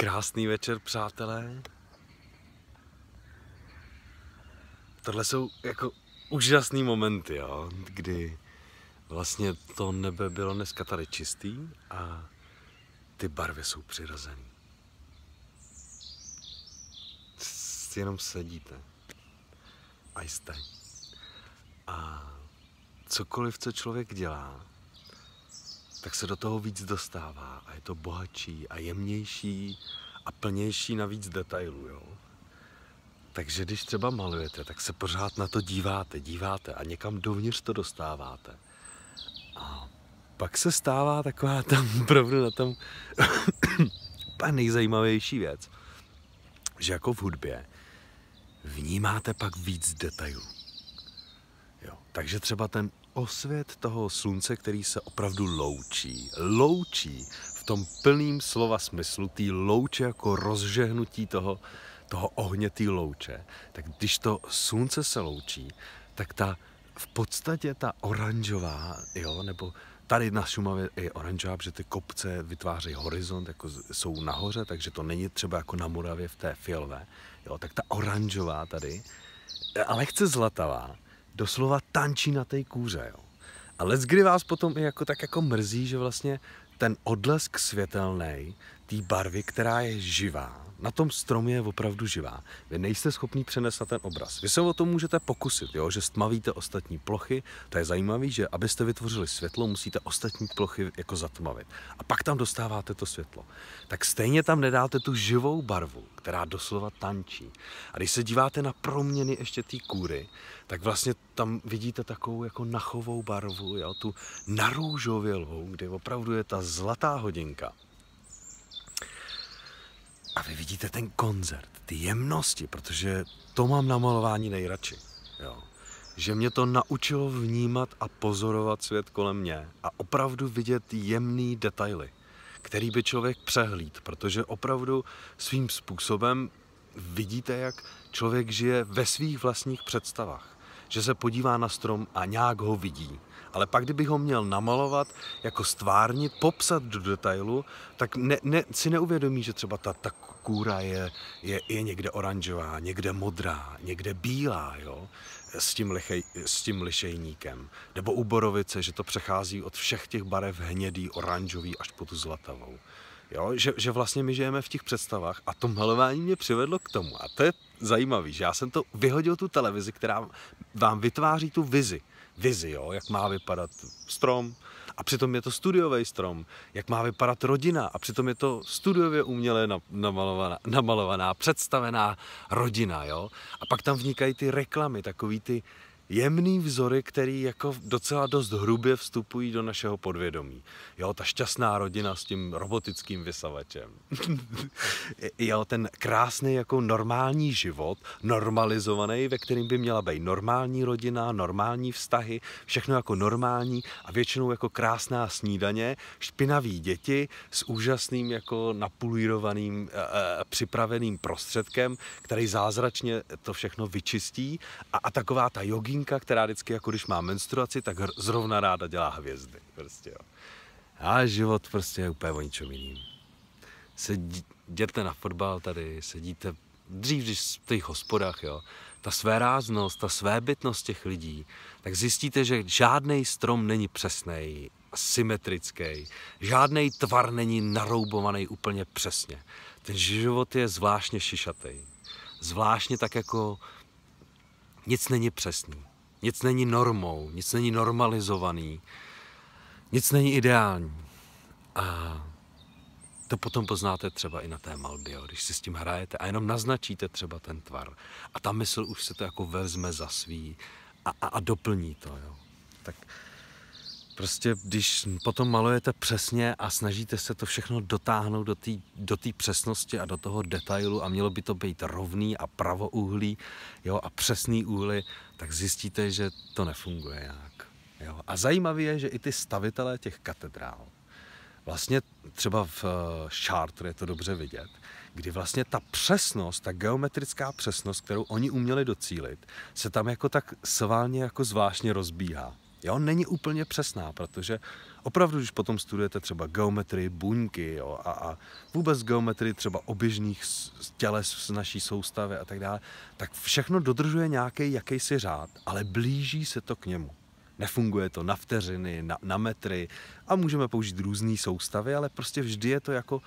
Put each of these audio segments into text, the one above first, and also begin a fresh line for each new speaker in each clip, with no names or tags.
Krásný večer, přátelé. Tohle jsou jako úžasný momenty, jo, kdy vlastně to nebe bylo dneska tady čistý a ty barvy jsou přirozené. Jenom sedíte a jste. A cokoliv, co člověk dělá, tak se do toho víc dostává a je to bohatší a jemnější a plnější na víc detailů. Jo? Takže když třeba malujete, tak se pořád na to díváte, díváte a někam dovnitř to dostáváte. A pak se stává taková tam opravdu na tom úplně nejzajímavější věc, že jako v hudbě vnímáte pak víc detailů. Jo, takže třeba ten osvět toho slunce, který se opravdu loučí. Loučí v tom plným slova smyslu, tý louče jako rozžehnutí toho, toho ohně, tý louče. Tak když to slunce se loučí, tak ta v podstatě ta oranžová, jo, nebo tady na Šumavě je oranžová, protože ty kopce vytvářejí horizont, jako jsou nahoře, takže to není třeba jako na Moravě v té fialové, jo, tak ta oranžová tady, ale chce zlatavá, doslova tančí na té kůře. Jo. A let's kdy vás potom i jako, tak jako mrzí, že vlastně ten odlesk světelný té barvy, která je živá, na tom stromě je opravdu živá. Vy nejste schopni přenést na ten obraz. Vy se o tom můžete pokusit, jo? že stmavíte ostatní plochy. To je zajímavé, že abyste vytvořili světlo, musíte ostatní plochy jako zatmavit. A pak tam dostáváte to světlo. Tak stejně tam nedáte tu živou barvu, která doslova tančí. A když se díváte na proměny ještě té kůry, tak vlastně tam vidíte takovou jako nachovou barvu, jo? tu narůžovělou, kde opravdu je ta zlatá hodinka. A vy vidíte ten koncert, ty jemnosti, protože to mám na malování nejradši. Jo. Že mě to naučilo vnímat a pozorovat svět kolem mě a opravdu vidět jemný detaily, který by člověk přehlíd, protože opravdu svým způsobem vidíte, jak člověk žije ve svých vlastních představách. Že se podívá na strom a nějak ho vidí, ale pak kdybych ho měl namalovat, jako stvárnit, popsat do detailu, tak ne, ne, si neuvědomí, že třeba ta, ta kůra je, je, je někde oranžová, někde modrá, někde bílá, jo? S tím, lichej, s tím lišejníkem. Nebo u borovice, že to přechází od všech těch barev hnědý, oranžový až po tu zlatavou. Jo, že, že vlastně my žijeme v těch představách a to malování mě přivedlo k tomu. A to je zajímavý, že já jsem to vyhodil tu televizi, která vám vytváří tu vizi. Vizi, jo, jak má vypadat strom, a přitom je to studiový strom, jak má vypadat rodina a přitom je to studiově uměle namalovaná, namalovaná představená rodina, jo. A pak tam vnikají ty reklamy, takový ty, jemný vzory, který jako docela dost hrubě vstupují do našeho podvědomí. Jo, ta šťastná rodina s tím robotickým vysavačem. jo, ten krásný jako normální život, normalizovaný, ve kterým by měla být normální rodina, normální vztahy, všechno jako normální a většinou jako krásná snídaně, špinaví děti s úžasným jako napulírovaným eh, eh, připraveným prostředkem, který zázračně to všechno vyčistí a, a taková ta jogi tatínka, která vždycky, jako když má menstruaci, tak zrovna ráda dělá hvězdy. Prostě, jo. A život prostě je úplně o ničem jiným. jděte na fotbal tady, sedíte dřív, když v těch hospodách, jo, ta své ráznost, ta své bytnost těch lidí, tak zjistíte, že žádný strom není přesný, symetrický, žádný tvar není naroubovaný úplně přesně. Ten život je zvláštně šišatý. Zvláštně tak jako nic není přesný, nic není normou, nic není normalizovaný, nic není ideální. A to potom poznáte třeba i na té malbě, jo, když si s tím hrajete a jenom naznačíte třeba ten tvar. A ta mysl už se to jako vezme za svý a, a, a doplní to. Jo. Tak Prostě když potom malujete přesně a snažíte se to všechno dotáhnout do té do tý přesnosti a do toho detailu a mělo by to být rovný a pravouhlý jo, a přesný úhly, tak zjistíte, že to nefunguje nějak. Jo. A zajímavé je, že i ty stavitelé těch katedrál, vlastně třeba v eh, Chartre je to dobře vidět, kdy vlastně ta přesnost, ta geometrická přesnost, kterou oni uměli docílit, se tam jako tak sválně jako zvláštně rozbíhá. Jo, není úplně přesná, protože opravdu, když potom studujete třeba geometrii buňky jo, a, a vůbec geometrii třeba oběžných těles z naší soustavy a tak dále, tak všechno dodržuje nějaký jakýsi řád, ale blíží se to k němu. Nefunguje to na vteřiny, na, na metry a můžeme použít různé soustavy, ale prostě vždy je to jako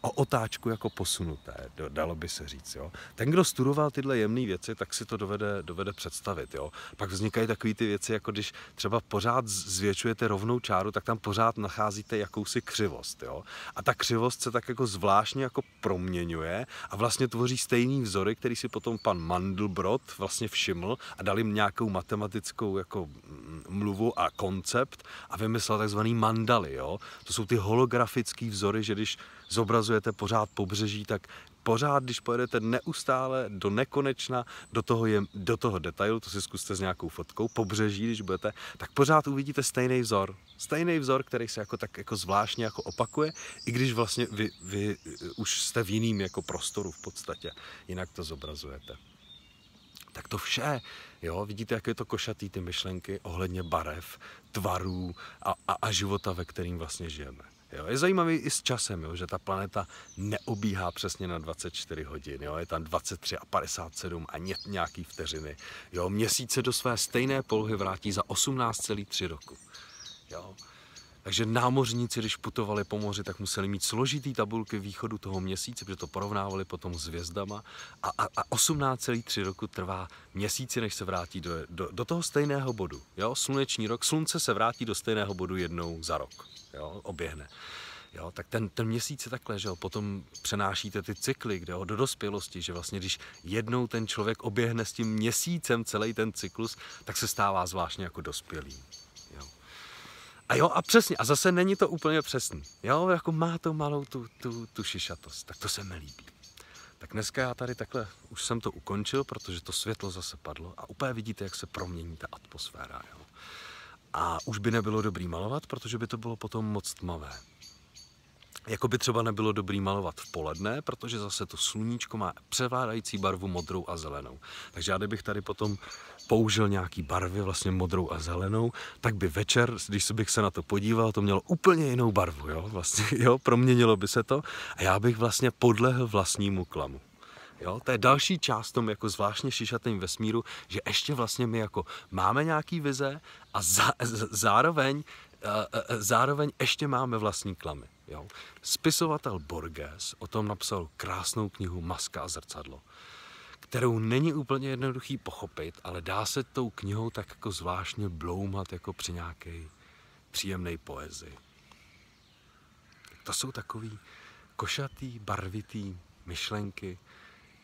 o otáčku jako posunuté, dalo by se říct. Jo. Ten, kdo studoval tyhle jemné věci, tak si to dovede, dovede představit. Jo. Pak vznikají takové ty věci, jako když třeba pořád zvětšujete rovnou čáru, tak tam pořád nacházíte jakousi křivost. Jo. A ta křivost se tak jako zvláštně jako proměňuje a vlastně tvoří stejný vzory, který si potom pan Mandelbrot vlastně všiml a dal jim nějakou matematickou jako mm, mluvu a koncept a vymyslel takzvaný mandaly. Jo. To jsou ty holografické vzory, že když zobrazujete směřujete pořád pobřeží, tak pořád, když pojedete neustále do nekonečna do toho, je, do toho detailu, to si zkuste s nějakou fotkou, pobřeží, když budete, tak pořád uvidíte stejný vzor. Stejný vzor, který se jako tak jako zvláštně jako opakuje, i když vlastně vy, vy eh, už jste v jiným jako prostoru v podstatě, jinak to zobrazujete. Tak to vše, jo, vidíte, jak je to košatý ty myšlenky ohledně barev, tvarů a, a, a života, ve kterým vlastně žijeme. Jo, je zajímavý i s časem, jo, že ta planeta neobíhá přesně na 24 hodin. Jo, je tam 23 a 57 a ně, nějaký vteřiny. Jo, měsíce do své stejné polohy vrátí za 18,3 roku. Jo. Takže námořníci, když putovali po moři, tak museli mít složitý tabulky východu toho měsíce, protože to porovnávali potom s hvězdama. A, a, a 18,3 roku trvá měsíci, než se vrátí do, do, do toho stejného bodu. Jo? Sluneční rok, slunce se vrátí do stejného bodu jednou za rok. Jo? Oběhne. Jo, tak ten, ten měsíc je takhle, že jo, potom přenášíte ty cykly, kde jo, do dospělosti, že vlastně když jednou ten člověk oběhne s tím měsícem celý ten cyklus, tak se stává zvláštně jako dospělý. A jo, a přesně, a zase není to úplně přesný. Jo, jako má to malou tu, tu, tu šišatost, tak to se mi líbí. Tak dneska já tady takhle už jsem to ukončil, protože to světlo zase padlo a úplně vidíte, jak se promění ta atmosféra. Jo. A už by nebylo dobrý malovat, protože by to bylo potom moc tmavé jako by třeba nebylo dobrý malovat v poledne, protože zase to sluníčko má převládající barvu modrou a zelenou. Takže já bych tady potom použil nějaký barvy, vlastně modrou a zelenou, tak by večer, když bych se na to podíval, to mělo úplně jinou barvu, jo? Vlastně, jo, proměnilo by se to a já bych vlastně podlehl vlastnímu klamu. Jo, to je další část tom jako zvláštně šišatým vesmíru, že ještě vlastně my jako máme nějaký vize a zá, zároveň zároveň ještě máme vlastní klamy. Jo? Spisovatel Borges o tom napsal krásnou knihu Maska a zrcadlo, kterou není úplně jednoduchý pochopit, ale dá se tou knihou tak jako zvláštně bloumat jako při nějaké příjemné poezii. To jsou takový košatý, barvitý myšlenky,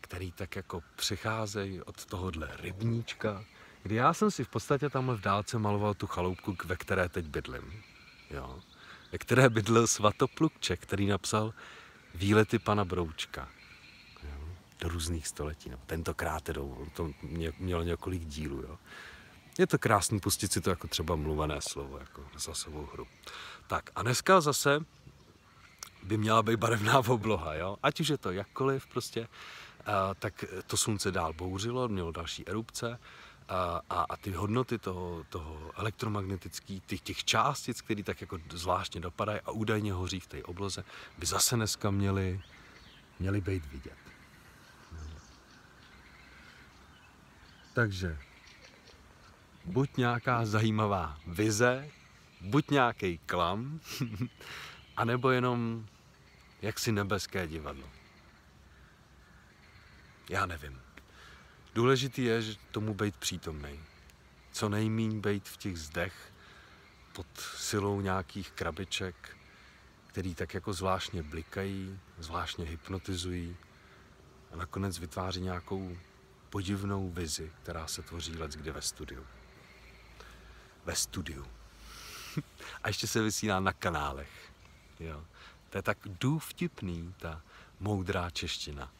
který tak jako přicházejí od tohohle rybníčka, kdy já jsem si v podstatě tamhle v dálce maloval tu chaloupku, ve které teď bydlím. Jo. Ve které bydlel Svatoplukček, který napsal výlety pana Broučka do různých století. No, tentokrát jedou, to mělo několik dílů. Jo. Je to krásný pustit si to jako třeba mluvené slovo, jako za sebou hru. Tak a dneska zase by měla být barevná obloha, jo? ať už je to jakkoliv prostě, uh, tak to slunce dál bouřilo, mělo další erupce, a, a, a ty hodnoty toho, toho elektromagnetický, těch, těch částic, které tak jako zvláštně dopadají a údajně hoří v té obloze, by zase dneska měly, měly být vidět. Takže buď nějaká zajímavá vize, buď nějaký klam, anebo jenom jaksi nebeské divadlo. Já nevím. Důležitý je že tomu být přítomný. Co nejmíň být v těch zdech pod silou nějakých krabiček, který tak jako zvláštně blikají, zvláštně hypnotizují a nakonec vytváří nějakou podivnou vizi, která se tvoří let kdy ve studiu. Ve studiu. a ještě se vysílá na kanálech. Jo. To je tak důvtipný, ta moudrá čeština.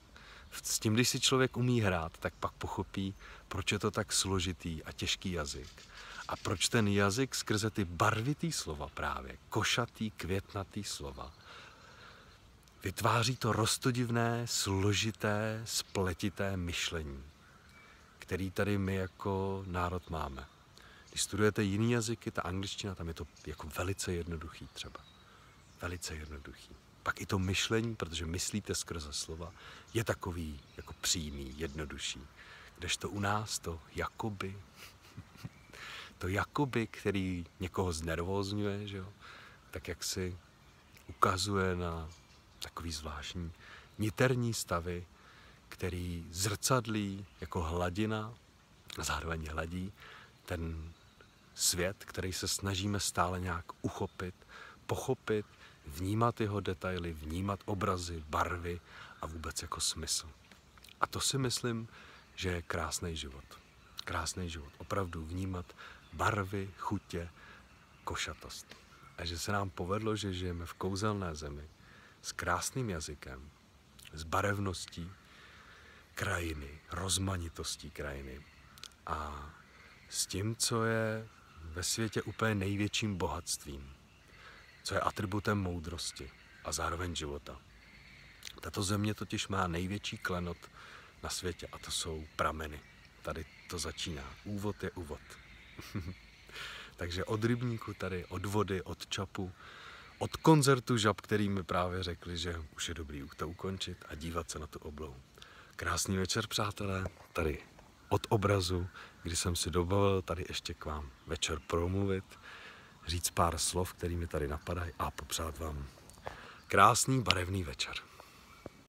S tím, když si člověk umí hrát, tak pak pochopí, proč je to tak složitý a těžký jazyk. A proč ten jazyk skrze ty barvitý slova právě, košatý, květnatý slova, vytváří to rostodivné, složité, spletité myšlení, který tady my jako národ máme. Když studujete jiný jazyky, ta angličtina, tam je to jako velice jednoduchý třeba. Velice jednoduchý pak i to myšlení, protože myslíte skrze slova, je takový jako přímý, jednodušší. Kdežto u nás to jakoby, to jakoby, který někoho znervózňuje, že jo, tak jak si ukazuje na takový zvláštní niterní stavy, který zrcadlí jako hladina a zároveň hladí ten svět, který se snažíme stále nějak uchopit, pochopit, vnímat jeho detaily, vnímat obrazy, barvy a vůbec jako smysl. A to si myslím, že je krásný život. Krásný život. Opravdu vnímat barvy, chutě, košatost. A že se nám povedlo, že žijeme v kouzelné zemi s krásným jazykem, s barevností krajiny, rozmanitostí krajiny a s tím, co je ve světě úplně největším bohatstvím, co je atributem moudrosti a zároveň života. Tato země totiž má největší klenot na světě a to jsou prameny. Tady to začíná. Úvod je úvod. Takže od rybníku tady, od vody, od čapu, od koncertu žab, který mi právě řekli, že už je dobrý to ukončit a dívat se na tu oblohu. Krásný večer, přátelé, tady od obrazu, kdy jsem si dovolil tady ještě k vám večer promluvit říct pár slov, kterými tady napadají a popřát vám krásný barevný večer.